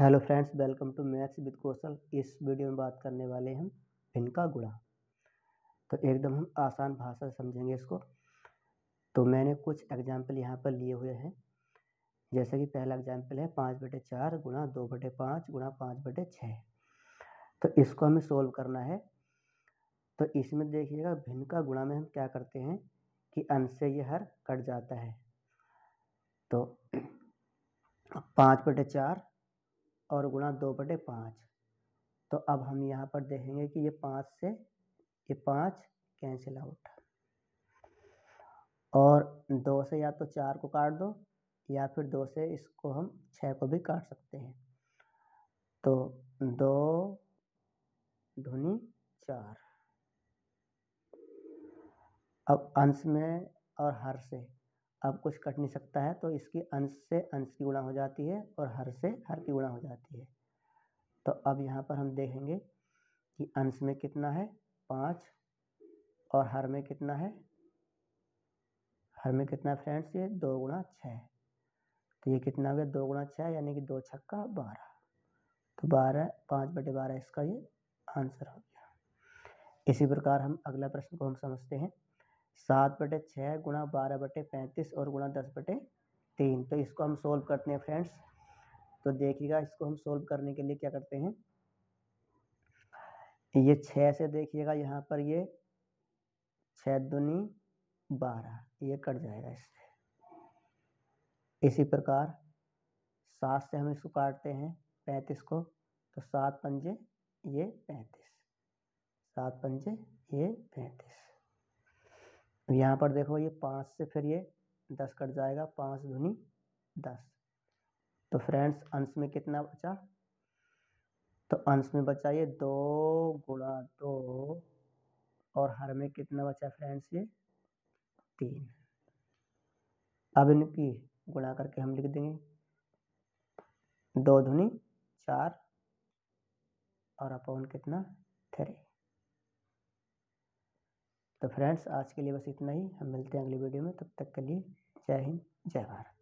hello friends welcome to maths with Kaushal इस video में बात करने वाले हम भिन्न का गुणा तो एकदम हम आसान भाषा समझेंगे इसको तो मैंने कुछ एग्जाम्पल यहाँ पर लिए हुए हैं जैसे कि पहला एग्जाम्पल है पाँच बटे चार गुणा दो बटे पाँच गुणा पाँच बटे छः तो इसको हमें सोल्व करना है तो इसमें देखिएगा भिन्न का गुणा में हम क्या करते हैं कि अंश से यह हर कट जाता है तो पाँच बटे चार और गुणा दो बटे पाँच तो अब हम यहाँ पर देखेंगे कि ये पाँच से ये पाँच कैंसिल आउट और दो से या तो चार को काट दो या फिर दो से इसको हम छः को भी काट सकते हैं तो दो धुनी चार अब अंश में और हर से अब कुछ कट नहीं सकता है तो इसकी अंश से अंश की गुणा हो जाती है और हर से हर की गुणा हो जाती है तो अब यहाँ पर हम देखेंगे कि अंश में कितना है पाँच और हर में कितना है हर में कितना है फ्रेंड्स ये दो गुणा छः तो ये कितना हो गया दो गुणा छः यानी कि दो छक्का बारह तो बारह पाँच बटे बारह इसका ये आंसर हो गया इसी प्रकार हम अगला प्रश्न को हम समझते हैं सात बटे छः गुणा बारह बटे पैंतीस और गुणा दस बटे तीन तो इसको हम सोल्व करते हैं फ्रेंड्स तो देखिएगा इसको हम सोल्व करने के लिए क्या करते हैं ये छः से देखिएगा यहाँ पर ये छः दुनी बारह ये कट जाएगा इससे इसी प्रकार सात से हम इसको काटते हैं पैंतीस को तो सात पंजे ये पैंतीस सात पंजे ये पैंतीस तो यहाँ पर देखो ये पाँच से फिर ये दस कट जाएगा पाँच धुनी दस तो फ्रेंड्स अंश में कितना बचा तो अंश में बचा ये दो गुणा दो और हर में कितना बचा फ्रेंड्स ये तीन अब इनकी गुणा करके हम लिख देंगे दो धुनी चार और अपॉन कितना थ्री तो फ्रेंड्स आज के लिए बस इतना ही हम मिलते हैं अगली वीडियो में तब तक के लिए जय हिंद जय भारत